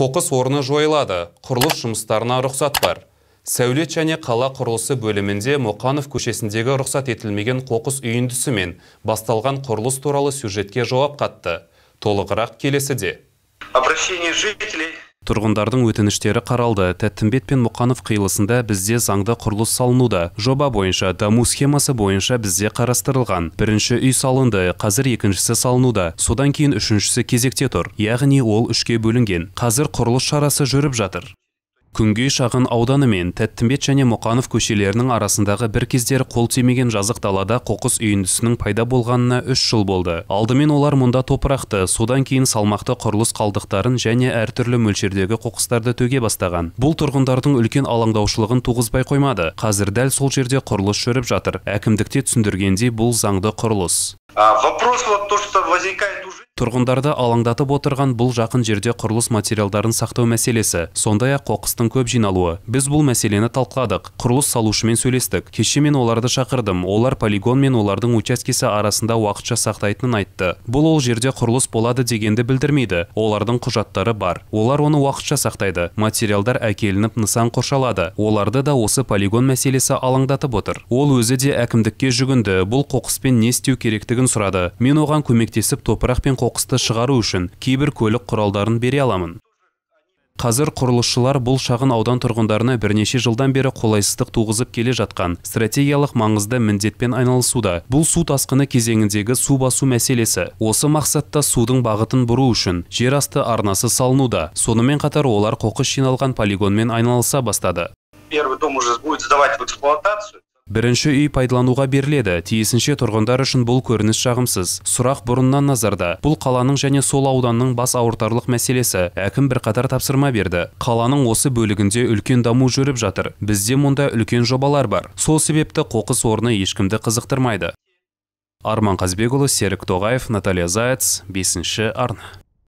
қоқыс орны жойылады құрылыс жұмыстарына рұқсат бар сәулет және қала құрылысы бөлімінде мұқанов көшесіндегі рұқсат етілмеген қоқыс үйіндісі мен басталған құрылыс туралы сюжетке жауап қатты толығырақ келесіде обращение жителей тұрғындардың өтініштері қаралды тәттімбет пен мұқанов қиылысында бізде заңды құрылыс салынуда жоба бойынша даму схемасы бойынша бізде қарастырылған бірінші үй салынды қазір екіншісі салынуда содан кейін үшіншісі кезекте тұр яғни ол үшке бөлінген қазір құрылыс шарасы жүріп жатыр күнгей шағын ауданы мен тәттімбет және мұқанов көшелерінің арасындағы бір кездері қол тимеген жазық далада қоқыс үйіндісінің пайда болғанына үш жыл болды алдымен олар мұнда топырақты содан кейін салмақты құрылыс қалдықтарын және әртүрлі мөлшердегі қоқыстарды төге бастаған бұл тұрғындардың үлкен алаңдаушылығын туғызбай қоймады қазір дәл сол жерде құрылыс жүріп жатыр әкімдікте түсіндіргендей бұл заңды құрылыс вопрос вот то что возникает уже тұрғындарды алаңдатып отырған бұл жақын жерде құрылыс материалдарын сақтау мәселесі сондай ақ қоқыстың көп жиналуы біз бұл мәселені талқыладық құрылыс салушымен сөйлестік кеше мен оларды шақырдым олар полигон мен олардың учаскесі арасында уақытша сақтайтынын айтты бұл ол жерде құрылыс болады дегенді білдірмейді олардың құжаттары бар олар оны уақытша сақтайды материалдар әкелініп нысан қоршалады оларды да осы полигон мәселесі алаңдатып отыр ол өзі де әкімдікке жүгінді бұл қоқыспен не істеу керектігін сұрады мен оған көмектесіп топырақ пен қоқысты шығару үшін кейбір көлік құралдарын бере аламын қазір құрылысшылар бұл шағын аудан тұрғындарына бірнеше жылдан бері қолайсыздық туғызып келе жатқан стратегиялық маңызды міндетпен айналысуда бұл су тасқыны кезеңіндегі су басу мәселесі осы мақсатта судың бағытын бұру үшін жерасты арнасы салынуда сонымен қатар олар қоқыс жиналған полигонмен айналыса бастады бірінші үй пайдалануға беріледі тиісінше тұрғындар үшін бұл көрініс жағымсыз сұрақ бұрыннан назарда бұл қаланың және сол ауданның бас ауыртарлық мәселесі әкім бірқатар тапсырма берді қаланың осы бөлігінде үлкен даму жүріп жатыр бізде мұнда үлкен жобалар бар сол себепті қоқыс орны ешкімді қызықтырмайды арман қазбекұлы серік тоғаев наталья заяц бесінші арна